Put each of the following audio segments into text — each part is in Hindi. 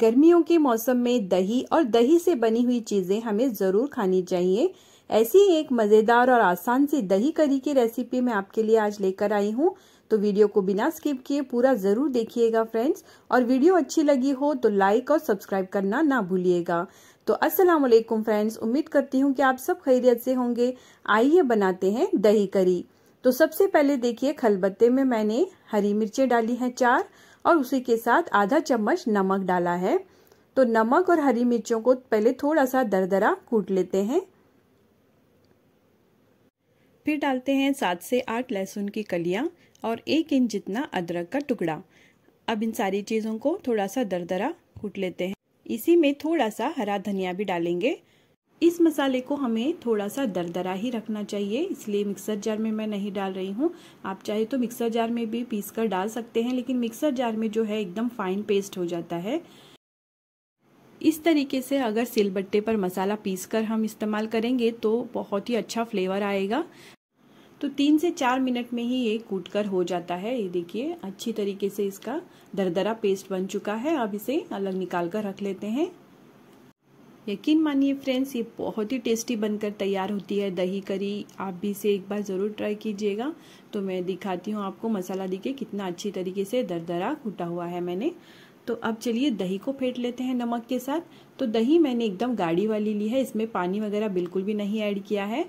गर्मियों के मौसम में दही और दही से बनी हुई चीज़ें हमें ज़रूर खानी चाहिए ऐसी एक मज़ेदार और आसान सी दही करी की रेसिपी मैं आपके लिए आज लेकर आई हूँ तो वीडियो को बिना स्किप किए पूरा ज़रूर देखिएगा फ्रेंड्स और वीडियो अच्छी लगी हो तो लाइक और सब्सक्राइब करना ना भूलिएगा तो अस्सलाम वालेकुम फ्रेंड्स उम्मीद करती हूँ कि आप सब खैरियत से होंगे आइए बनाते हैं दही करी तो सबसे पहले देखिए खलबत्ते में मैंने हरी मिर्चें डाली हैं चार और उसी के साथ आधा चम्मच नमक डाला है तो नमक और हरी मिर्चों को पहले थोड़ा सा दरदरा कूट लेते हैं फिर डालते हैं सात से आठ लहसुन की कलियां और एक इंच जितना अदरक का टुकड़ा अब इन सारी चीज़ों को थोड़ा सा दरदरा कूट लेते हैं इसी में थोड़ा सा हरा धनिया भी डालेंगे इस मसाले को हमें थोड़ा सा दरदरा ही रखना चाहिए इसलिए मिक्सर जार में मैं नहीं डाल रही हूँ आप चाहे तो मिक्सर जार में भी पीस कर डाल सकते हैं लेकिन मिक्सर जार में जो है एकदम फाइन पेस्ट हो जाता है इस तरीके से अगर सिलबट्टे पर मसाला पीस कर हम इस्तेमाल करेंगे तो बहुत ही अच्छा फ्लेवर आएगा तो तीन से चार मिनट में ही ये कूट कर हो जाता है ये देखिए अच्छी तरीके से इसका दरदरा पेस्ट बन चुका है अब इसे अलग निकाल कर रख लेते हैं यकीन मानिए फ्रेंड्स ये बहुत ही टेस्टी बनकर तैयार होती है दही करी आप भी इसे एक बार ज़रूर ट्राई कीजिएगा तो मैं दिखाती हूँ आपको मसाला देखिए कितना अच्छी तरीके से दरदरा कूटा हुआ है मैंने तो अब चलिए दही को फेंट लेते हैं नमक के साथ तो दही मैंने एकदम गाढ़ी वाली ली है इसमें पानी वगैरह बिल्कुल भी नहीं ऐड किया है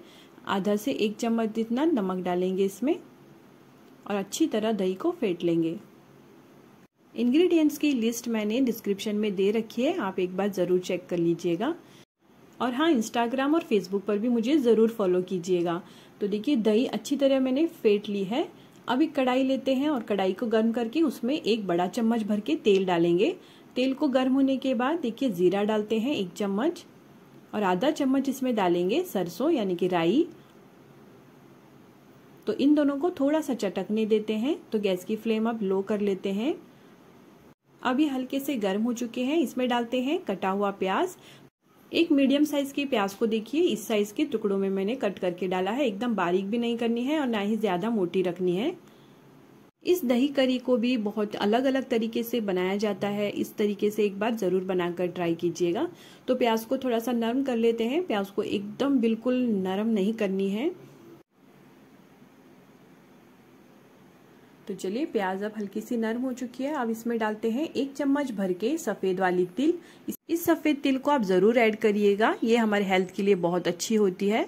आधा से एक चम्मच जितना नमक डालेंगे इसमें और अच्छी तरह दही को फेंट लेंगे इंग्रेडिएंट्स की लिस्ट मैंने डिस्क्रिप्शन में दे रखी है आप एक बार ज़रूर चेक कर लीजिएगा और हाँ इंस्टाग्राम और फेसबुक पर भी मुझे ज़रूर फॉलो कीजिएगा तो देखिए दही अच्छी तरह मैंने फेंट ली है अब एक कढ़ाई लेते हैं और कढ़ाई को गर्म करके उसमें एक बड़ा चम्मच भर के तेल डालेंगे तेल को गर्म होने के बाद देखिए ज़ीरा डालते हैं एक चम्मच और आधा चम्मच इसमें डालेंगे सरसों यानी कि राई तो इन दोनों को थोड़ा सा चटकने देते हैं तो गैस की फ्लेम अब लो कर लेते हैं अब ये हल्के से गर्म हो चुके हैं इसमें डालते हैं कटा हुआ प्याज एक मीडियम साइज के प्याज को देखिए इस साइज के टुकड़ों में मैंने कट करके डाला है एकदम बारीक भी नहीं करनी है और ना ही ज्यादा मोटी रखनी है इस दही करी को भी बहुत अलग अलग तरीके से बनाया जाता है इस तरीके से एक बार ज़रूर बनाकर ट्राई कीजिएगा तो प्याज को थोड़ा सा नरम कर लेते हैं प्याज को एकदम बिल्कुल नरम नहीं करनी है तो चलिए प्याज अब हल्की सी नरम हो चुकी है अब इसमें डालते हैं एक चम्मच भर के सफ़ेद वाली तिल इस सफ़ेद तिल को आप ज़रूर ऐड करिएगा ये हमारे हेल्थ के लिए बहुत अच्छी होती है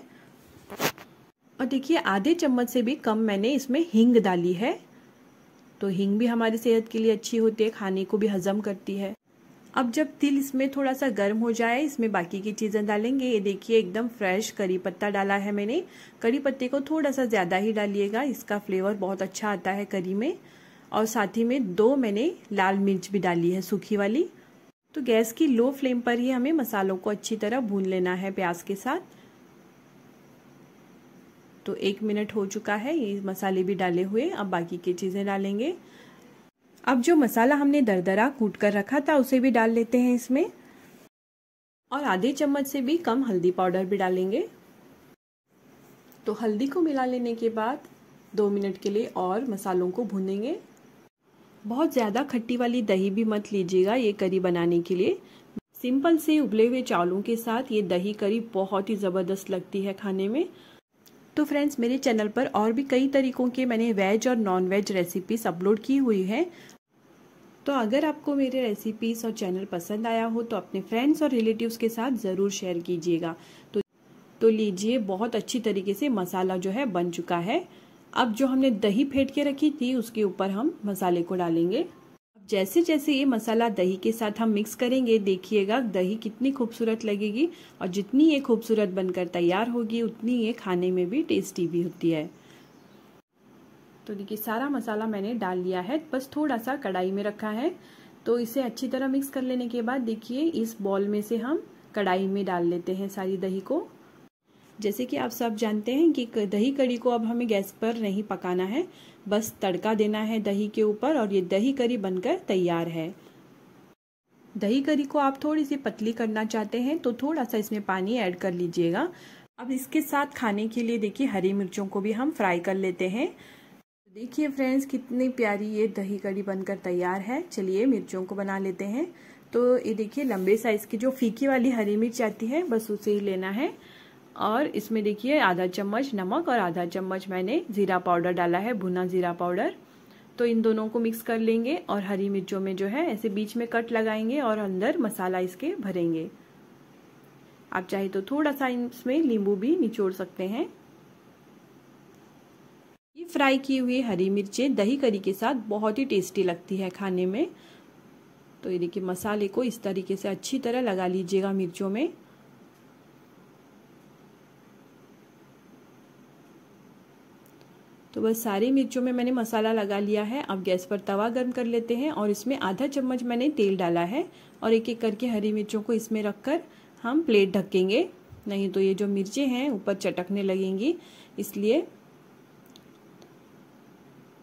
और देखिए आधे चम्मच से भी कम मैंने इसमें हींग डाली है तो हींग भी हमारी सेहत के लिए अच्छी होती है खाने को भी हजम करती है अब जब तिल इसमें थोड़ा सा गर्म हो जाए इसमें बाकी की चीज़ें डालेंगे ये देखिए एकदम फ्रेश करी पत्ता डाला है मैंने करी पत्ते को थोड़ा सा ज़्यादा ही डालिएगा इसका फ्लेवर बहुत अच्छा आता है करी में और साथ ही में दो मैंने लाल मिर्च भी डाली है सूखी वाली तो गैस की लो फ्लेम पर ही हमें मसालों को अच्छी तरह भून लेना है प्याज के साथ तो एक मिनट हो चुका है ये मसाले भी डाले हुए अब बाकी की चीज़ें डालेंगे अब जो मसाला हमने दरदरा कूट कर रखा था उसे भी डाल लेते हैं इसमें और आधे चम्मच से भी कम हल्दी पाउडर भी डालेंगे तो हल्दी को मिला लेने के बाद दो मिनट के लिए और मसालों को भूनेंगे बहुत ज़्यादा खट्टी वाली दही भी मत लीजिएगा ये करी बनाने के लिए सिंपल से उबले हुए चावलों के साथ ये दही करी बहुत ही ज़बरदस्त लगती है खाने में तो फ्रेंड्स मेरे चैनल पर और भी कई तरीक़ों के मैंने वेज और नॉन वेज रेसिपीज़ अपलोड की हुई है तो अगर आपको मेरे रेसिपीज़ और चैनल पसंद आया हो तो अपने फ्रेंड्स और रिलेटिव्स के साथ ज़रूर शेयर कीजिएगा तो तो लीजिए बहुत अच्छी तरीके से मसाला जो है बन चुका है अब जो हमने दही फेंट के रखी थी उसके ऊपर हम मसाले को डालेंगे जैसे जैसे ये मसाला दही के साथ हम मिक्स करेंगे देखिएगा दही कितनी खूबसूरत लगेगी और जितनी ये खूबसूरत बनकर तैयार होगी उतनी ये खाने में भी टेस्टी भी होती है तो देखिए सारा मसाला मैंने डाल लिया है बस थोड़ा सा कढ़ाई में रखा है तो इसे अच्छी तरह मिक्स कर लेने के बाद देखिए इस बॉल में से हम कढ़ाई में डाल लेते हैं सारी दही को जैसे कि आप सब जानते हैं कि दही कड़ी को अब हमें गैस पर नहीं पकाना है बस तड़का देना है दही के ऊपर और ये दही करी बनकर तैयार है दही करी को आप थोड़ी सी पतली करना चाहते हैं तो थोड़ा सा इसमें पानी ऐड कर लीजिएगा अब इसके साथ खाने के लिए देखिए हरी मिर्चों को भी हम फ्राई कर लेते हैं देखिए फ्रेंड्स कितनी प्यारी ये दही कड़ी बनकर तैयार है चलिए मिर्चों को बना लेते हैं तो ये देखिए लंबे साइज़ की जो फीकी वाली हरी मिर्च आती है बस उसे ही लेना है और इसमें देखिए आधा चम्मच नमक और आधा चम्मच मैंने ज़ीरा पाउडर डाला है भुना ज़ीरा पाउडर तो इन दोनों को मिक्स कर लेंगे और हरी मिर्चों में जो है ऐसे बीच में कट लगाएंगे और अंदर मसाला इसके भरेंगे आप चाहे तो थोड़ा सा इसमें नींबू भी निचोड़ सकते हैं ये फ्राई की हुई हरी मिर्चें दही करी के साथ बहुत ही टेस्टी लगती है खाने में तो ये देखिए मसाले को इस तरीके से अच्छी तरह लगा लीजिएगा मिर्चों में तो बस सारी मिर्चों में मैंने मसाला लगा लिया है अब गैस पर तवा गर्म कर लेते हैं और इसमें आधा चम्मच मैंने तेल डाला है और एक एक करके हरी मिर्चों को इसमें रखकर हम प्लेट ढकेंगे नहीं तो ये जो मिर्चें हैं ऊपर चटकने लगेंगी इसलिए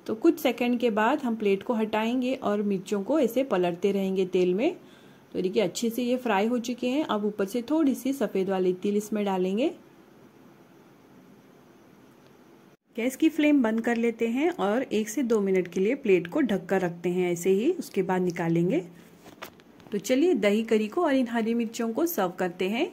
तो कुछ सेकंड के बाद हम प्लेट को हटाएंगे और मिर्चों को ऐसे पलटते रहेंगे तेल में तो देखिए अच्छे से ये फ्राई हो चुके हैं अब ऊपर से थोड़ी सी सफ़ेद वाली तिल इसमें डालेंगे गैस की फ्लेम बंद कर लेते हैं और एक से दो मिनट के लिए प्लेट को ढक कर रखते हैं ऐसे ही उसके बाद निकालेंगे तो चलिए दही करी को और इन हरी मिर्चों को सर्व करते हैं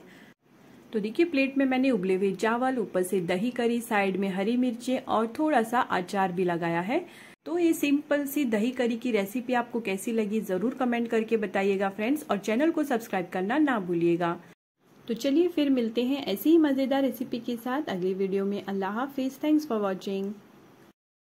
तो देखिए प्लेट में मैंने उबले हुए चावल ऊपर से दही करी साइड में हरी मिर्चें और थोड़ा सा अचार भी लगाया है तो ये सिंपल सी दही करी की रेसिपी आपको कैसी लगी ज़रूर कमेंट करके बताइएगा फ्रेंड्स और चैनल को सब्सक्राइब करना ना भूलिएगा तो चलिए फिर मिलते हैं ऐसी ही मज़ेदार रेसिपी के साथ अगली वीडियो में अल्लाह हाफिज़ थैंक्स फॉर वॉचिंग